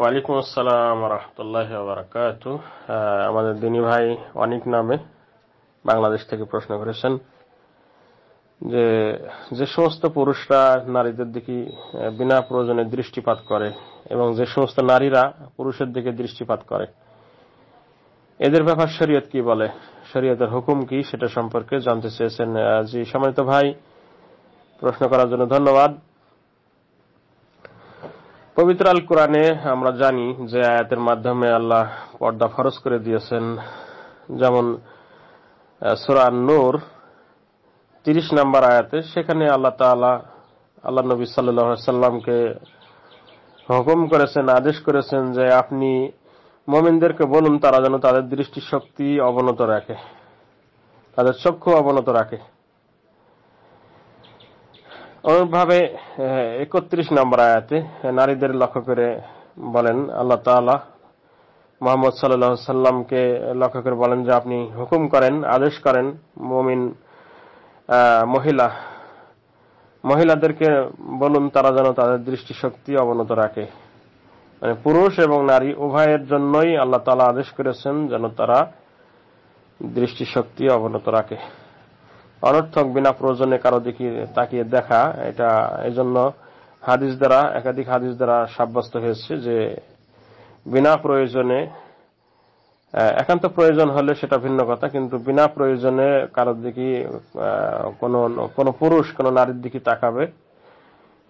ওয়ালাইকুম আসসালাম রহমতুল্লাহ বারাকাত আমাদের দিনী ভাই অনিক নামে বাংলাদেশ থেকে প্রশ্ন করেছেন যে যে সমস্ত পুরুষরা নারীদের দিকে বিনা প্রয়োজনে দৃষ্টিপাত করে এবং যে সমস্ত নারীরা পুরুষের দিকে দৃষ্টিপাত করে এদের ব্যাপার শরীয়ত কি বলে শরীয়তের হুকুম কি সেটা সম্পর্কে জানতে চেয়েছেন জি সম্মানিত ভাই প্রশ্ন করার জন্য ধন্যবাদ পবিত্র আল কোরআনে আমরা জানি যে আয়াতের মাধ্যমে আল্লাহ পর্দা ফরজ করে দিয়েছেন যেমন সুরান নূর তিরিশ নম্বর আয়াতে সেখানে আল্লাহ তালা আল্লাহ নবী সাল্লাহ সাল্লামকে হুকুম করেছেন আদেশ করেছেন যে আপনি মোমিনদেরকে বলুন তারা যেন তাদের দৃষ্টিশক্তি অবনত রাখে তাদের চক্ষু অবনত রাখে অনুরূপভাবে একত্রিশ নম্বর আয়াতে নারীদের লক্ষ্য করে বলেন আল্লাহ তালা মোহাম্মদ সাল্লাহ সাল্লামকে লক্ষ্য করে বলেন যে আপনি হুকুম করেন আদেশ করেন মমিন মহিলা মহিলাদেরকে বলুন তারা যেন তাদের দৃষ্টিশক্তি অবনত রাখে মানে পুরুষ এবং নারী উভয়ের জন্যই আল্লাহ তালা আদেশ করেছেন যেন তারা দৃষ্টিশক্তি অবনত রাখে অনর্থক বিনা প্রয়োজনে কারো দিকে তাকিয়ে দেখা এটা এজন্য হাদিস দ্বারা একাধিক হাদিস দ্বারা সাব্যস্ত হয়েছে যে বিনা প্রয়োজনে একান্ত প্রয়োজন হলে সেটা ভিন্ন কথা কিন্তু বিনা প্রয়োজনে কারোর দিকে কোনো কোনো পুরুষ কোনো নারীর দিকে তাকাবে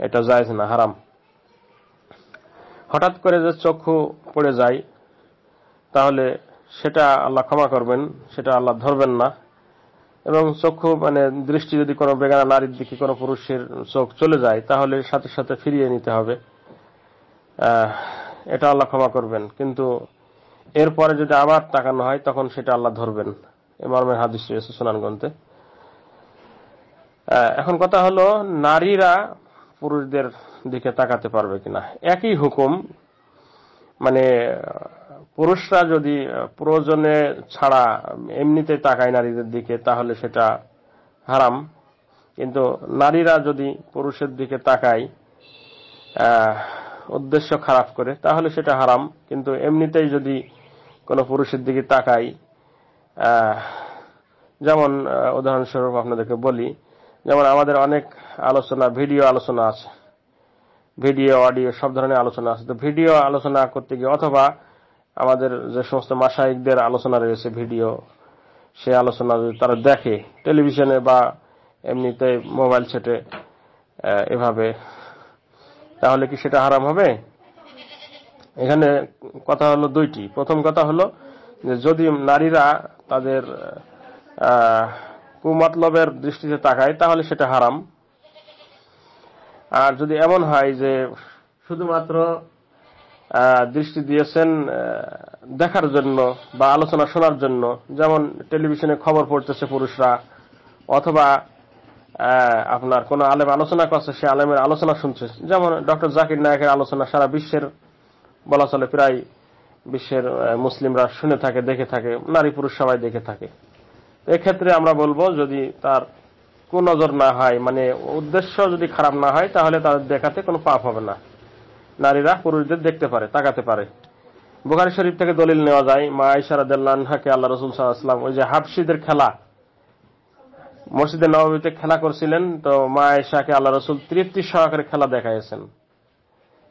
এটা যায় না হারাম হঠাৎ করে যে চক্ষু পড়ে যায় তাহলে সেটা আল্লাহ ক্ষমা করবেন সেটা আল্লাহ ধরবেন না এবং চক্ষু মানে দৃষ্টি যদি কোনো বেগানা নারীর দিকে কোনো পুরুষের চোখ চলে যায় তাহলে সাথে সাথে ফিরিয়ে নিতে হবে এটা আল্লাহ ক্ষমা করবেন কিন্তু এরপরে যদি আবার তাকানো হয় তখন সেটা আল্লাহ ধরবেন এমামের হাদিস রয়েছে সোনানগঞ্জে এখন কথা হলো নারীরা পুরুষদের দিকে তাকাতে পারবে কিনা একই হুকুম মানে পুরুষরা যদি প্রয়োজনে ছাড়া এমনিতে তাকায় নারীদের দিকে তাহলে সেটা হারাম কিন্তু নারীরা যদি পুরুষের দিকে তাকায় উদ্দেশ্য খারাপ করে তাহলে সেটা হারাম কিন্তু এমনিতেই যদি কোনো পুরুষের দিকে তাকাই যেমন উদাহরণস্বরূপ আপনাদেরকে বলি যেমন আমাদের অনেক আলোচনা ভিডিও আলোচনা আছে ভিডিও অডিও সব ধরনের আলোচনা আছে তো ভিডিও আলোচনা করতে গিয়ে অথবা আমাদের যে সমস্ত মাসায়িকদের আলোচনা রয়েছে ভিডিও সে আলোচনা যদি তারা দেখে টেলিভিশনে বা এমনিতে মোবাইল সেটে এভাবে তাহলে কি সেটা হারাম হবে এখানে কথা হলো দুইটি প্রথম কথা হলো যে যদি নারীরা তাদের কুমতলবের দৃষ্টিতে তাকায় তাহলে সেটা হারাম আর যদি এমন হয় যে শুধুমাত্র দৃষ্টি দিয়েছেন দেখার জন্য বা আলোচনা শোনার জন্য যেমন টেলিভিশনে খবর পড়তেছে পুরুষরা অথবা আপনার কোন আলেম আলোচনা করছে সে আলেমের আলোচনা শুনছে যেমন ডক্টর জাকির নায়কের আলোচনা সারা বিশ্বের বলা চলে প্রায় বিশ্বের মুসলিমরা শুনে থাকে দেখে থাকে নারী পুরুষ সবাই দেখে থাকে এক্ষেত্রে আমরা বলবো যদি তার কোন নজর না হয় মানে উদ্দেশ্য যদি খারাপ না হয় তাহলে তাদের দেখাতে কোনো পাপ হবে না নারীরা পুরুষদের দেখতে পারে তাকাতে পারে বোখারি শরীফ থেকে দলিল নেওয়া যায় মা দেল্লাহাকে আল্লাহ রসুল সাল্লাহাম ওই যে হাফসিদের খেলা মসজিদের নবাবিতে খেলা করছিলেন তো মা আয়সাকে আল্লাহ রসুল তৃপ্তি সহকারে খেলা দেখাইছেন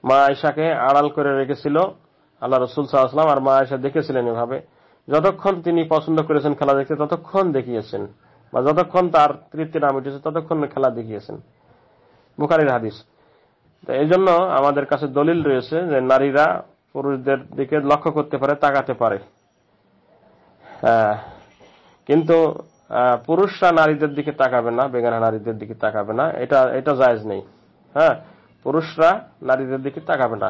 মা আয়সাকে আড়াল করে রেখেছিল আল্লাহ রসুল সাল্লাহাম আর মা আয়সা দেখেছিলেন এভাবে যতক্ষণ তিনি পছন্দ করেছেন খেলা দেখতে ততক্ষণ দেখিয়েছেন বা যতক্ষণ তার তৃপ্তি না মিটেছে ততক্ষণ খেলা দেখিয়েছেন বুখারির হাদিস এই জন্য আমাদের কাছে দলিল রয়েছে যে নারীরা পুরুষদের দিকে লক্ষ্য করতে পারে তাকাতে পারে হ্যাঁ, কিন্তু পুরুষরা নারীদের দিকে তাকাবে না বেগানা নারীদের দিকে তাকাবে না এটা এটা জায়জ নেই হ্যাঁ পুরুষরা নারীদের দিকে তাকাবে না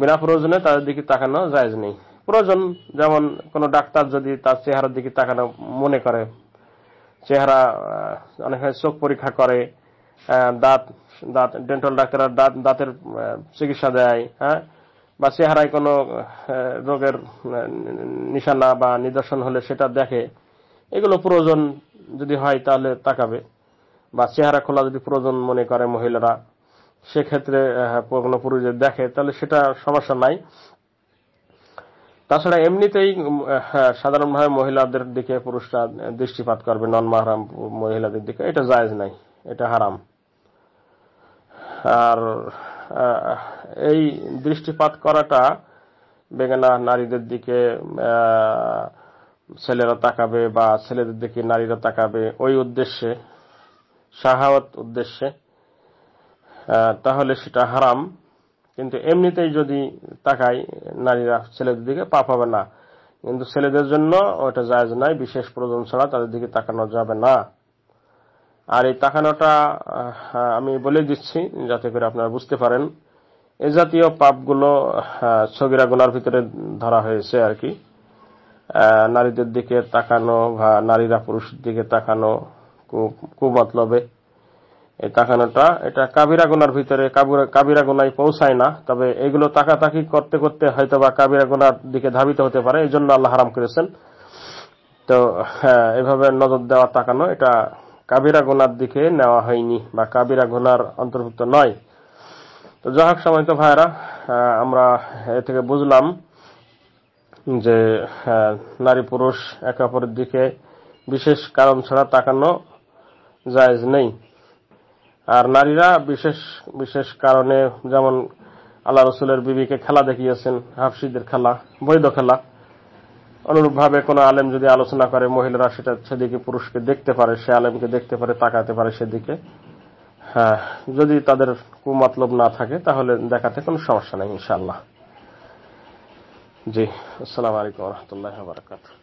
বিনা প্রয়োজনে তাদের দিকে তাকানো জায়জ নেই প্রয়োজন যেমন কোনো ডাক্তার যদি তার চেহারার দিকে তাকানো মনে করে চেহারা অনেক চোখ পরীক্ষা করে দাঁত দাঁত ডেন্টাল ডাক্তার দাঁত দাঁতের চিকিৎসা দেয় হ্যাঁ বা চেহারায় কোনো রোগের নিশানা বা নিদর্শন হলে সেটা দেখে এগুলো প্রয়োজন যদি হয় তাহলে তাকাবে বা চেহারা খোলা যদি প্রয়োজন মনে করে মহিলারা সেক্ষেত্রে কোনো পুরুষের দেখে তাহলে সেটা সমস্যা নাই তাছাড়া এমনিতেই সাধারণভাবে মহিলাদের দিকে পুরুষরা দৃষ্টিপাত করবে নন মাহরাম মহিলাদের দিকে এটা জায়েজ নাই এটা হারাম আর এই দৃষ্টিপাত করাটা বেগানা নারীদের দিকে ছেলেরা তাকাবে বা ছেলেদের দিকে নারীরা তাকাবে ওই উদ্দেশ্যে সাহাওয়াত উদ্দেশ্যে তাহলে সেটা হারাম কিন্তু এমনিতেই যদি তাকাই নারীরা ছেলেদের দিকে পাপ হবে না কিন্তু ছেলেদের জন্য ওটা জায়জ নাই বিশেষ প্রয়োজন ছাড়া তাদের দিকে তাকানো যাবে না আর এই তাকানোটা আমি বলে দিচ্ছি যাতে করে আপনারা বুঝতে পারেন এ জাতীয় পাপগুলো ছবিরা গোনার ভিতরে ধরা হয়েছে আর কি নারীদের দিকে তাকানো বা নারীরা পুরুষের দিকে তাকানো কুমতলবে এই তাকানোটা এটা কাবিরা গোনার ভিতরে কাবিরা গোনায় পৌঁছায় না তবে এগুলো তাকাতাকি করতে করতে হয়তো বা কাবিরা গোনার দিকে ধাবিত হতে পারে এই জন্য আল্লাহ হারাম করেছেন তো হ্যাঁ, এভাবে নজর দেওয়া তাকানো এটা কাবিরা গোনার দিকে নেওয়া হয়নি বা কাবিরা গোনার অন্তর্ভুক্ত নয় তো যাই হোক তো ভাইরা আমরা এ থেকে বুঝলাম যে নারী পুরুষ একে অপরের দিকে বিশেষ কারণ ছাড়া তাকানো জায়জ নেই আর নারীরা বিশেষ বিশেষ কারণে যেমন আল্লাহ রসুলের বিবিকে খেলা দেখিয়েছেন হাফসিদের খেলা বৈধ খেলা অনুরূপভাবে কোনো আলেম যদি আলোচনা করে মহিলারা সেটা সেদিকে পুরুষকে দেখতে পারে সে আলেমকে দেখতে পারে তাকাতে পারে সেদিকে হ্যাঁ যদি তাদের কুমতলব না থাকে তাহলে দেখাতে কোনো সমস্যা নেই ইনশাল্লাহ জি আসসালামু আলাইকুম রহমতুল্লাহ বারকাতুহ